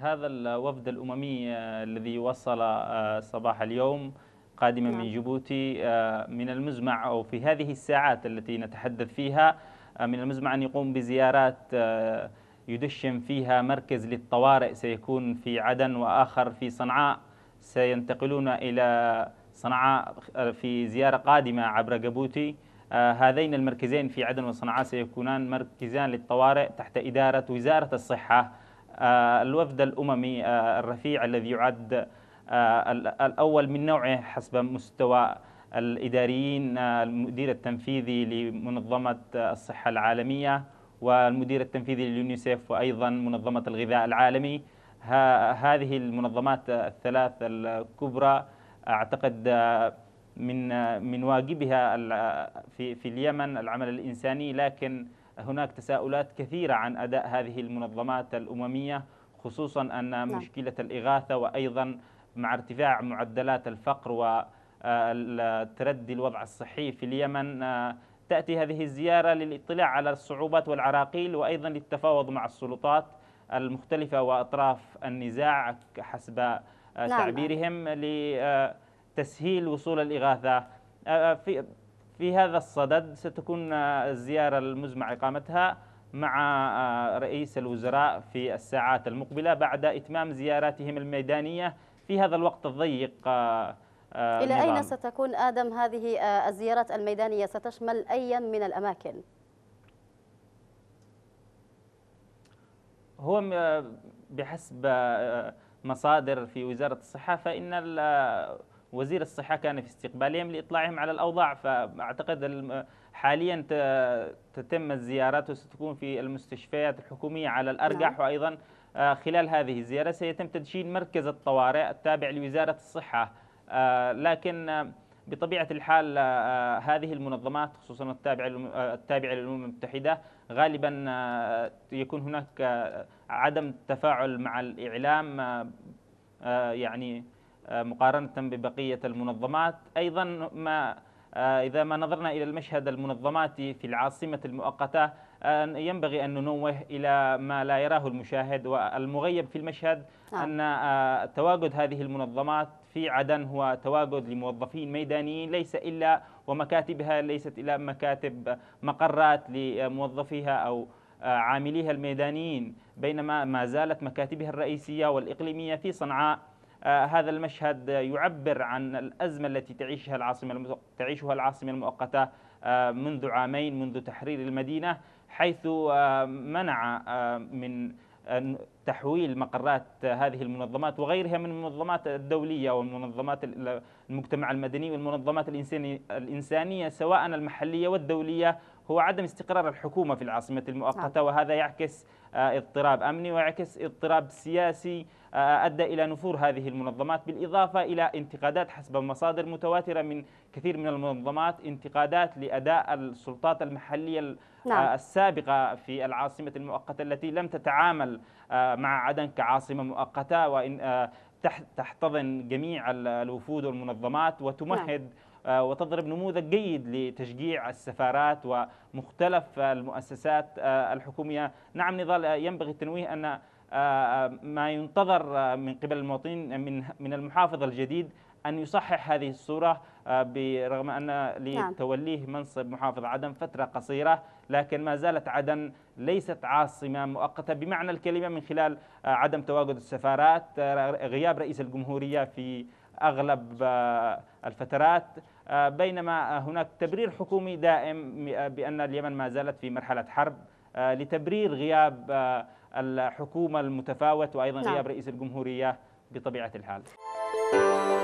هذا الوفد الأممي آه، الذي وصل آه، صباح اليوم قادما من نعم. جيبوتي آه، من المزمع أو في هذه الساعات التي نتحدث فيها من المزمع أن يقوم بزيارات يدشن فيها مركز للطوارئ سيكون في عدن وآخر في صنعاء سينتقلون إلى صنعاء في زيارة قادمة عبر جيبوتي هذين المركزين في عدن وصنعاء سيكونان مركزان للطوارئ تحت إدارة وزارة الصحة آه، الوفد الأممي آه، الرفيع الذي يعد آه، الأول من نوعه حسب مستوى الإداريين المدير التنفيذي لمنظمة الصحة العالمية والمدير التنفيذي لليونيسيف وأيضا منظمة الغذاء العالمي هذه المنظمات الثلاث الكبرى أعتقد من من واجبها في في اليمن العمل الإنساني لكن هناك تساؤلات كثيرة عن أداء هذه المنظمات الأممية خصوصا أن نعم. مشكلة الإغاثة وأيضا مع ارتفاع معدلات الفقر وتردي آه، الوضع الصحي في اليمن آه، تأتي هذه الزيارة للاطلاع على الصعوبات والعراقيل وأيضا للتفاوض مع السلطات المختلفة وأطراف النزاع حسب آه، نعم. تعبيرهم لتسهيل وصول الإغاثة في في هذا الصدد ستكون الزيارة المزمع إقامتها مع آه، رئيس الوزراء في الساعات المقبلة بعد إتمام زياراتهم الميدانية في هذا الوقت الضيق آه، آه، إلى أين ستكون آدم هذه الزيارات الميدانية ستشمل أي من الأماكن؟ هو بحسب مصادر في وزارة الصحة فإن وزير الصحة كان في استقبالهم لإطلاعهم على الأوضاع فأعتقد حاليا تتم الزيارات وستكون في المستشفيات الحكومية على الأرجح نعم. وأيضا آه، خلال هذه الزيارة سيتم تدشين مركز الطوارئ التابع لوزارة الصحة آه، لكن آه، بطبيعة الحال هذه المنظمات خصوصا التابعة التابعة للأمم المتحدة غالبا يكون هناك عدم تفاعل مع الإعلام يعني آه، مقارنة ببقية المنظمات أيضا ما آه، إذا ما نظرنا إلى المشهد المنظماتي في العاصمة المؤقتة آه، ينبغي أن ننوه إلى ما لا يراه المشاهد والمغيب في المشهد نعم. أن تواجد هذه المنظمات في عدن هو تواجد لموظفين ميدانيين ليس إلا ومكاتبها ليست إلا مكاتب مقرات لموظفيها أو عامليها الميدانيين بينما ما زالت مكاتبها الرئيسية والإقليمية في صنعاء آه، هذا المشهد يعبر عن الأزمة التي تعيشها العاصمة تعيشها العاصمة المؤقتة آه، منذ عامين منذ تحرير المدينة حيث آه، منع من تحويل مقرات هذه المنظمات وغيرها من المنظمات الدولية والمنظمات المجتمع المدني والمنظمات الإنسانية سواء المحلية والدولية هو عدم استقرار الحكومة في العاصمة المؤقتة نعم. وهذا يعكس آه، اضطراب أمني ويعكس اضطراب سياسي آه، أدى إلى نفور هذه المنظمات بالإضافة إلى انتقادات حسب مصادر متواترة من كثير من المنظمات انتقادات لأداء السلطات المحلية آه، نعم. السابقة في العاصمة المؤقتة التي لم تتعامل مع عدن كعاصمة مؤقتة وإن تحتضن جميع الوفود والمنظمات نعم. وتمهد نعم. آه، وتضرب نموذج جيد لتشجيع السفارات ومختلف المؤسسات آه، الحكومية نعم نضال آه، ينبغي التنويه أن ما ينتظر من قبل المواطنين من من المحافظ الجديد أن يصحح هذه الصورة برغم أن نعم. لتوليه منصب محافظ عدن فترة قصيرة لكن ما زالت عدن ليست عاصمة مؤقتة بمعنى الكلمة من خلال عدم تواجد السفارات غياب رئيس الجمهورية في أغلب آه، الفترات آه، بينما هناك تبرير حكومي دائم آه، بأن اليمن ما زالت في مرحلة حرب لتبرير غياب الحكومة المتفاوت وأيضا نعم. غياب رئيس الجمهورية بطبيعة الحال